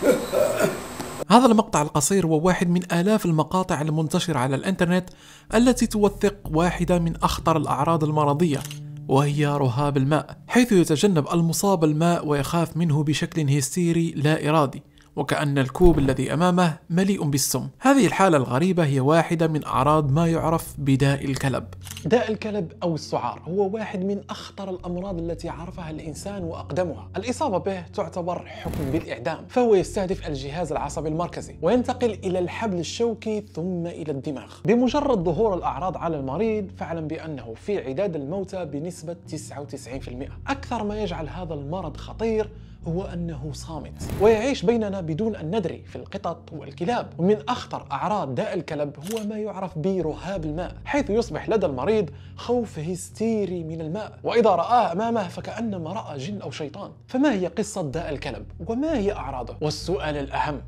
هذا المقطع القصير هو واحد من آلاف المقاطع المنتشرة على الإنترنت التي توثق واحدة من أخطر الأعراض المرضية وهي رهاب الماء حيث يتجنب المصاب الماء ويخاف منه بشكل هستيري لا إرادي وكأن الكوب الذي أمامه مليء بالسم هذه الحالة الغريبة هي واحدة من أعراض ما يعرف بداء الكلب داء الكلب أو السعار هو واحد من أخطر الأمراض التي عرفها الإنسان وأقدمها الإصابة به تعتبر حكم بالإعدام فهو يستهدف الجهاز العصبي المركزي وينتقل إلى الحبل الشوكي ثم إلى الدماغ بمجرد ظهور الأعراض على المريض فاعلم بأنه في عداد الموتى بنسبة 99% أكثر ما يجعل هذا المرض خطير هو أنه صامت ويعيش بيننا بدون أن ندري في القطط والكلاب ومن أخطر أعراض داء الكلب هو ما يعرف برهاب الماء حيث يصبح لدى المريض خوف هستيري من الماء وإذا رآه أمامه فكأنما رأى جن أو شيطان فما هي قصة داء الكلب وما هي أعراضه والسؤال الأهم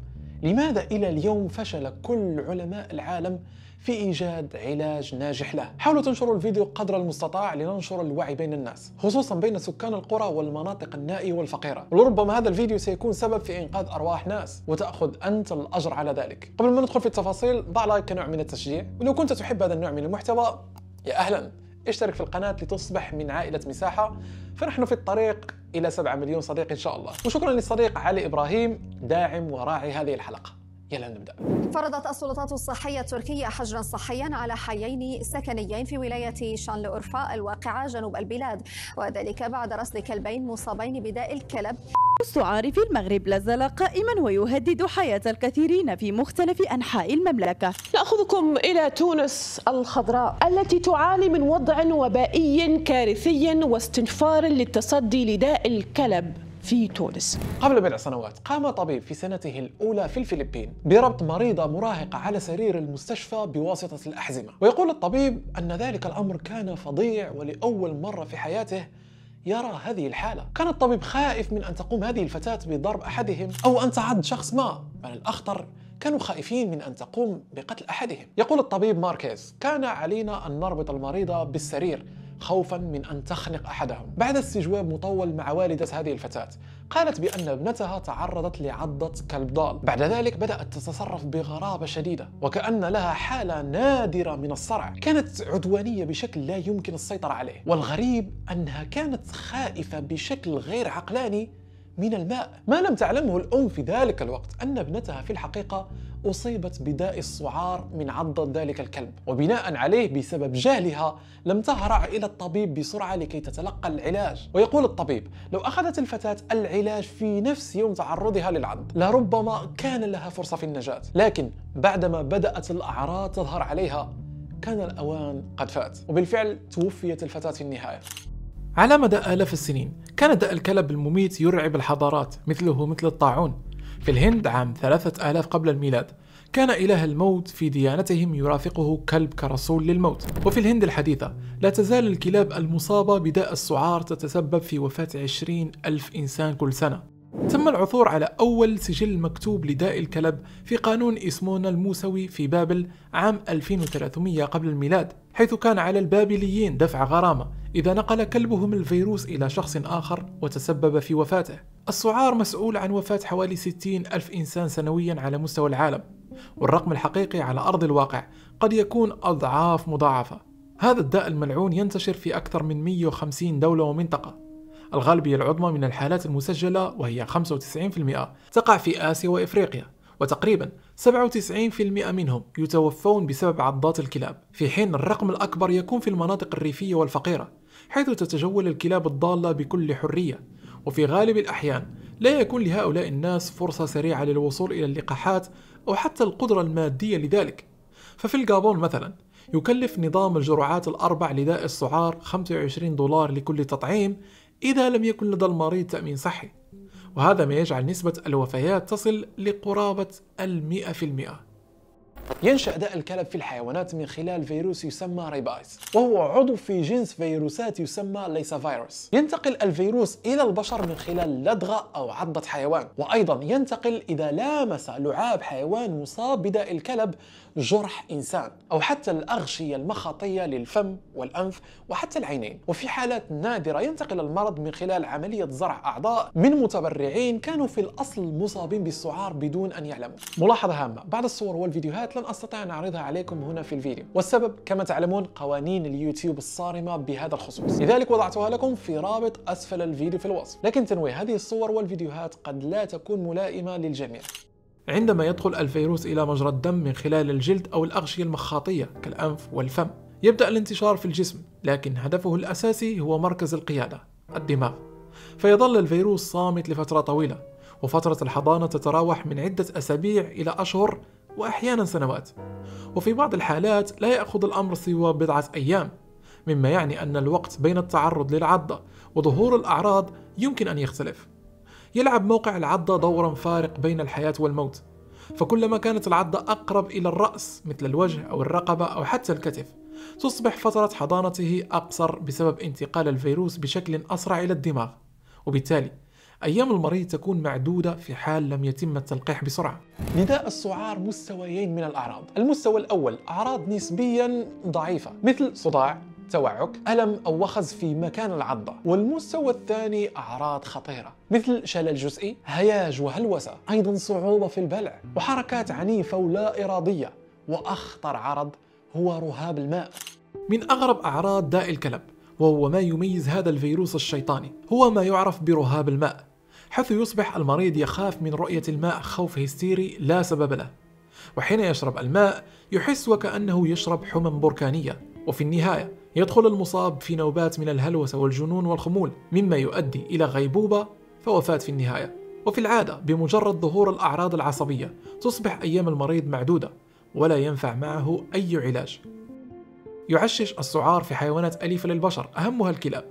لماذا إلى اليوم فشل كل علماء العالم في إيجاد علاج ناجح له حاولوا تنشروا الفيديو قدر المستطاع لننشر الوعي بين الناس خصوصا بين سكان القرى والمناطق النائية والفقيرة ولربما هذا الفيديو سيكون سبب في إنقاذ أرواح ناس وتأخذ أنت الأجر على ذلك قبل ما ندخل في التفاصيل ضع لايك كنوع من التشجيع ولو كنت تحب هذا النوع من المحتوى يا أهلا اشترك في القناة لتصبح من عائلة مساحة فنحن في الطريق إلى 7 مليون صديق إن شاء الله وشكرا للصديق علي إبراهيم داعم وراعي هذه الحلقة يلا نبدأ فرضت السلطات الصحية التركية حجرا صحيا على حيين سكنيين في ولاية شانل أورفا الواقعة جنوب البلاد وذلك بعد رصد كلبين مصابين بداء الكلب السعار في المغرب لازال قائما ويهدد حياة الكثيرين في مختلف أنحاء المملكة نأخذكم إلى تونس الخضراء التي تعاني من وضع وبائي كارثي واستنفار للتصدي لداء الكلب في تونس قبل بضع سنوات قام طبيب في سنته الأولى في الفلبين بربط مريضة مراهقة على سرير المستشفى بواسطة الأحزمة ويقول الطبيب أن ذلك الأمر كان فظيع ولأول مرة في حياته يرى هذه الحالة كان الطبيب خائف من أن تقوم هذه الفتاة بضرب أحدهم أو أن تعض شخص ما بل الأخطر كانوا خائفين من أن تقوم بقتل أحدهم يقول الطبيب ماركيز كان علينا أن نربط المريضة بالسرير خوفا من أن تخنق أحدهم بعد استجواب مطول مع والدة هذه الفتاة قالت بأن ابنتها تعرضت لعضة كلب ضال بعد ذلك بدأت تتصرف بغرابة شديدة وكأن لها حالة نادرة من الصرع كانت عدوانية بشكل لا يمكن السيطرة عليه والغريب أنها كانت خائفة بشكل غير عقلاني من الماء ما لم تعلمه الأم في ذلك الوقت أن ابنتها في الحقيقة أصيبت بداء السعار من عضة ذلك الكلب وبناء عليه بسبب جهلها لم تهرع إلى الطبيب بسرعة لكي تتلقى العلاج ويقول الطبيب لو أخذت الفتاة العلاج في نفس يوم تعرضها للعض لربما كان لها فرصة في النجاة لكن بعدما بدأت الأعراض تظهر عليها كان الأوان قد فات وبالفعل توفيت الفتاة في النهاية على مدى آلاف السنين كان داء الكلب المميت يرعب الحضارات مثله مثل الطاعون في الهند عام 3000 قبل الميلاد كان إله الموت في ديانتهم يرافقه كلب كرسول للموت وفي الهند الحديثة لا تزال الكلاب المصابة بداء السعار تتسبب في وفاة 20 ألف إنسان كل سنة تم العثور على أول سجل مكتوب لداء الكلب في قانون إسمون الموسوي في بابل عام 2300 قبل الميلاد حيث كان على البابليين دفع غرامة إذا نقل كلبهم الفيروس إلى شخص آخر وتسبب في وفاته السعار مسؤول عن وفاة حوالي 60 ألف إنسان سنويا على مستوى العالم والرقم الحقيقي على أرض الواقع قد يكون أضعاف مضاعفة هذا الداء الملعون ينتشر في أكثر من 150 دولة ومنطقة الغالبية العظمى من الحالات المسجلة وهي 95% تقع في آسيا وإفريقيا وتقريبا 97% منهم يتوفون بسبب عضات الكلاب في حين الرقم الأكبر يكون في المناطق الريفية والفقيرة حيث تتجول الكلاب الضالة بكل حرية وفي غالب الأحيان لا يكون لهؤلاء الناس فرصة سريعة للوصول إلى اللقاحات أو حتى القدرة المادية لذلك ففي الجابون مثلا يكلف نظام الجرعات الأربع لداء السعار 25 دولار لكل تطعيم إذا لم يكن لدى المريض تأمين صحي وهذا ما يجعل نسبة الوفيات تصل لقرابة المئة في المئة ينشأ داء الكلب في الحيوانات من خلال فيروس يسمى ريبايس وهو عضو في جنس فيروسات يسمى ليس فيروس ينتقل الفيروس إلى البشر من خلال لدغة أو عضة حيوان وأيضا ينتقل إذا لامس لعاب حيوان مصاب بداء الكلب جرح إنسان أو حتى الأغشية المخاطية للفم والأنف وحتى العينين وفي حالات نادرة ينتقل المرض من خلال عملية زرع أعضاء من متبرعين كانوا في الأصل مصابين بالسعار بدون أن يعلموا ملاحظة هامة بعض الصور والفيديوهات لن أستطيع أن أعرضها عليكم هنا في الفيديو والسبب كما تعلمون قوانين اليوتيوب الصارمة بهذا الخصوص لذلك وضعتها لكم في رابط أسفل الفيديو في الوصف لكن تنويه هذه الصور والفيديوهات قد لا تكون ملائمة للجميع عندما يدخل الفيروس إلى مجرى الدم من خلال الجلد أو الأغشية المخاطية كالأنف والفم يبدأ الانتشار في الجسم لكن هدفه الأساسي هو مركز القيادة الدماغ فيظل الفيروس صامت لفترة طويلة وفترة الحضانة تتراوح من عدة أسابيع إلى أشهر وأحيانا سنوات وفي بعض الحالات لا يأخذ الأمر سوى بضعة أيام مما يعني أن الوقت بين التعرض للعضة وظهور الأعراض يمكن أن يختلف يلعب موقع العضة دورا فارق بين الحياة والموت فكلما كانت العضة أقرب إلى الرأس مثل الوجه أو الرقبة أو حتى الكتف تصبح فترة حضانته أقصر بسبب انتقال الفيروس بشكل أسرع إلى الدماغ وبالتالي أيام المريض تكون معدودة في حال لم يتم التلقيح بسرعة نداء السعار مستويين من الأعراض المستوى الأول أعراض نسبيا ضعيفة مثل صداع توعك ألم أو وخز في مكان العضة والمستوى الثاني أعراض خطيرة مثل شلل جزئي هياج وهلوسة أيضا صعوبة في البلع وحركات عنيفة ولا إرادية وأخطر عرض هو رهاب الماء من أغرب أعراض داء الكلب وهو ما يميز هذا الفيروس الشيطاني هو ما يعرف برهاب الماء حيث يصبح المريض يخاف من رؤية الماء خوف هستيري لا سبب له وحين يشرب الماء يحس وكأنه يشرب حمم بركانية وفي النهاية يدخل المصاب في نوبات من الهلوسة والجنون والخمول مما يؤدي إلى غيبوبة فوفاة في النهاية وفي العادة بمجرد ظهور الأعراض العصبية تصبح أيام المريض معدودة ولا ينفع معه أي علاج يعشش السعار في حيوانات أليفة للبشر أهمها الكلاب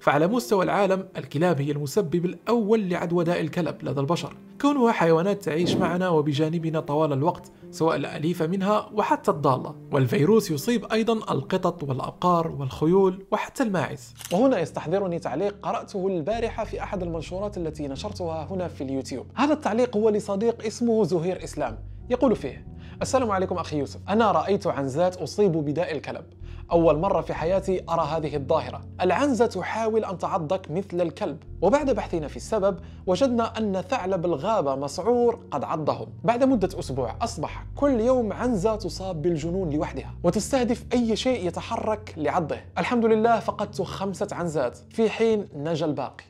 فعلى مستوى العالم الكلاب هي المسبب الأول لعدوى داء الكلب لدى البشر كونها حيوانات تعيش معنا وبجانبنا طوال الوقت سواء الأليفة منها وحتى الضالة والفيروس يصيب أيضا القطط والأبقار والخيول وحتى الماعز وهنا يستحضرني تعليق قرأته البارحة في أحد المنشورات التي نشرتها هنا في اليوتيوب هذا التعليق هو لصديق اسمه زهير إسلام يقول فيه السلام عليكم أخي يوسف أنا رأيت عنزات أصيبوا بداء الكلب أول مرة في حياتي أرى هذه الظاهرة العنزة تحاول أن تعضك مثل الكلب وبعد بحثنا في السبب وجدنا أن ثعلب الغابة مسعور قد عضهم بعد مدة أسبوع أصبح كل يوم عنزة تصاب بالجنون لوحدها وتستهدف أي شيء يتحرك لعضه الحمد لله فقدت خمسة عنزات في حين نجا الباقي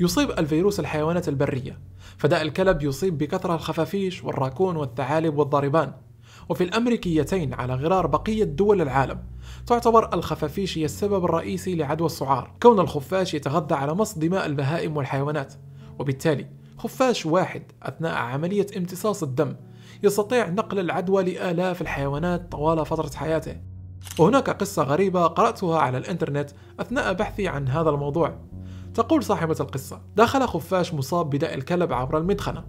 يصيب الفيروس الحيوانات البرية فداء الكلب يصيب بكثرة الخفافيش والراكون والثعالب والضاربان وفي الأمريكيتين على غرار بقية دول العالم تعتبر الخفافيش هي السبب الرئيسي لعدوى السعار كون الخفاش يتغذى على مص دماء البهائم والحيوانات وبالتالي خفاش واحد أثناء عملية امتصاص الدم يستطيع نقل العدوى لآلاف الحيوانات طوال فترة حياته وهناك قصة غريبة قرأتها على الإنترنت أثناء بحثي عن هذا الموضوع تقول صاحبة القصة دخل خفاش مصاب بداء الكلب عبر المدخنة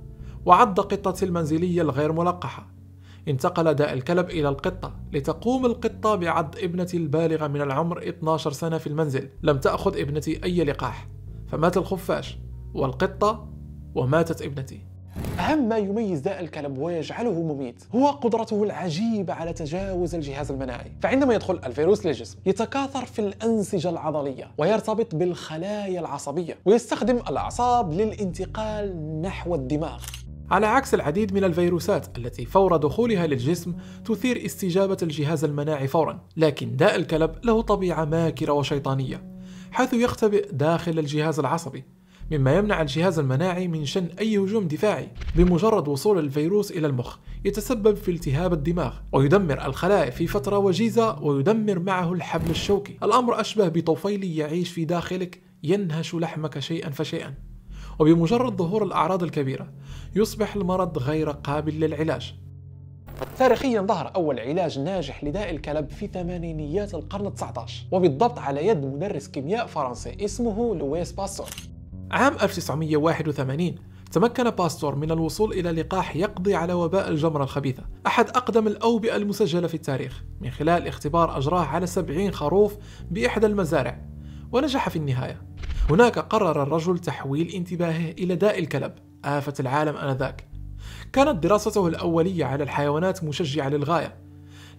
وعض قطتي المنزلية الغير ملقحة انتقل داء الكلب إلى القطة لتقوم القطة بعض ابنتي البالغة من العمر 12 سنة في المنزل لم تأخذ ابنتي أي لقاح فمات الخفاش والقطة وماتت ابنتي أهم ما يميز داء الكلب ويجعله مميت هو قدرته العجيبة على تجاوز الجهاز المناعي فعندما يدخل الفيروس للجسم يتكاثر في الأنسجة العضلية ويرتبط بالخلايا العصبية ويستخدم الأعصاب للانتقال نحو الدماغ على عكس العديد من الفيروسات التي فور دخولها للجسم تثير استجابة الجهاز المناعي فورا لكن داء الكلب له طبيعة ماكرة وشيطانية حيث يختبئ داخل الجهاز العصبي مما يمنع الجهاز المناعي من شن أي هجوم دفاعي بمجرد وصول الفيروس إلى المخ يتسبب في التهاب الدماغ ويدمر الخلايا في فترة وجيزة ويدمر معه الحبل الشوكي الأمر أشبه بطفيل يعيش في داخلك ينهش لحمك شيئا فشيئا وبمجرد ظهور الأعراض الكبيرة يصبح المرض غير قابل للعلاج تاريخيا ظهر أول علاج ناجح لداء الكلب في ثمانينيات القرن 19 وبالضبط على يد مدرس كيمياء فرنسي اسمه لويس باستور عام 1981 تمكن باستور من الوصول إلى لقاح يقضي على وباء الجمرة الخبيثة أحد أقدم الأوبئة المسجلة في التاريخ من خلال اختبار أجراه على 70 خروف بإحدى المزارع ونجح في النهاية هناك قرر الرجل تحويل انتباهه إلى داء الكلب آفة العالم آنذاك كانت دراسته الأولية على الحيوانات مشجعة للغاية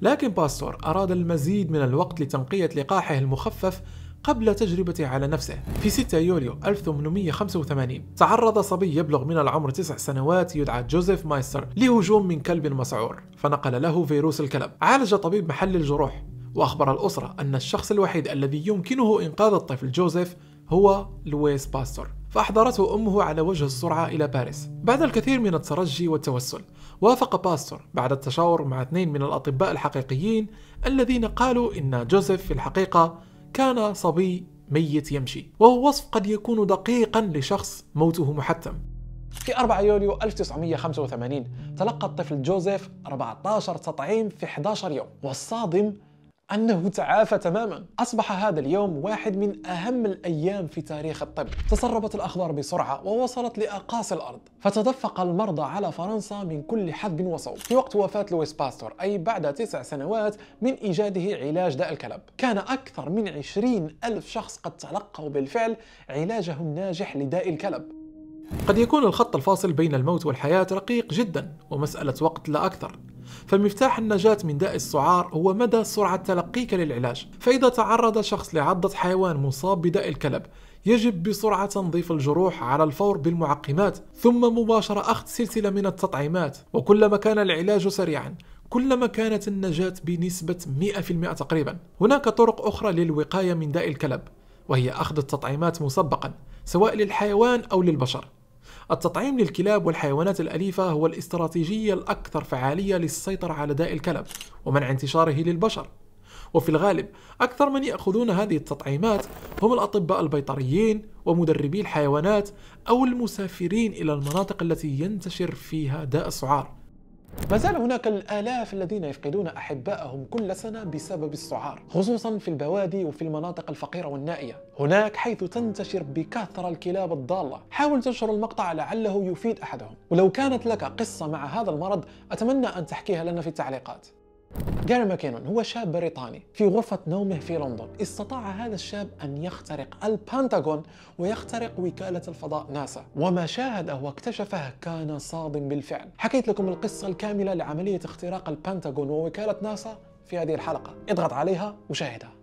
لكن باستور أراد المزيد من الوقت لتنقية لقاحه المخفف قبل تجربته على نفسه في 6 يوليو 1885 تعرض صبي يبلغ من العمر 9 سنوات يدعى جوزيف مايستر لهجوم من كلب مسعور فنقل له فيروس الكلب عالج طبيب محل الجروح وأخبر الأسرة أن الشخص الوحيد الذي يمكنه إنقاذ الطفل جوزيف هو لويس باستور فأحضرته أمه على وجه السرعة إلى باريس بعد الكثير من الترجي والتوسل وافق باستور بعد التشاور مع اثنين من الأطباء الحقيقيين الذين قالوا إن جوزيف في الحقيقة كان صبي ميت يمشي وهو وصف قد يكون دقيقا لشخص موته محتم في 4 يوليو 1985 تلقى الطفل جوزيف 14 تطعيم في 11 يوم والصادم أنه تعافى تماما أصبح هذا اليوم واحد من أهم الأيام في تاريخ الطب تسربت الأخبار بسرعة ووصلت لأقاصي الأرض فتدفق المرضى على فرنسا من كل حدب وصوب في وقت وفاة لويس باستور أي بعد تسع سنوات من إيجاده علاج داء الكلب كان أكثر من عشرين ألف شخص قد تلقوا بالفعل علاجه الناجح لداء الكلب قد يكون الخط الفاصل بين الموت والحياة رقيق جدا ومسألة وقت لا أكثر فمفتاح النجاة من داء السعار هو مدى سرعة تلقيك للعلاج فإذا تعرض شخص لعضة حيوان مصاب بداء الكلب يجب بسرعة تنظيف الجروح على الفور بالمعقمات ثم مباشرة أخذ سلسلة من التطعيمات وكلما كان العلاج سريعا كلما كانت النجاة بنسبة 100% تقريبا هناك طرق أخرى للوقاية من داء الكلب وهي أخذ التطعيمات مسبقا سواء للحيوان أو للبشر التطعيم للكلاب والحيوانات الأليفة هو الاستراتيجية الأكثر فعالية للسيطرة على داء الكلب ومنع انتشاره للبشر وفي الغالب أكثر من يأخذون هذه التطعيمات هم الأطباء البيطريين ومدربي الحيوانات أو المسافرين إلى المناطق التي ينتشر فيها داء السعار ما زال هناك الآلاف الذين يفقدون أحبائهم كل سنة بسبب السعار خصوصا في البوادي وفي المناطق الفقيرة والنائية هناك حيث تنتشر بكثرة الكلاب الضالة حاول تنشر المقطع لعله يفيد أحدهم ولو كانت لك قصة مع هذا المرض أتمنى أن تحكيها لنا في التعليقات جاري ماكينون هو شاب بريطاني في غرفة نومه في لندن استطاع هذا الشاب أن يخترق البنتاغون ويخترق وكالة الفضاء ناسا وما شاهده واكتشفه كان صادم بالفعل حكيت لكم القصة الكاملة لعملية اختراق البنتاغون ووكالة ناسا في هذه الحلقة اضغط عليها وشاهدها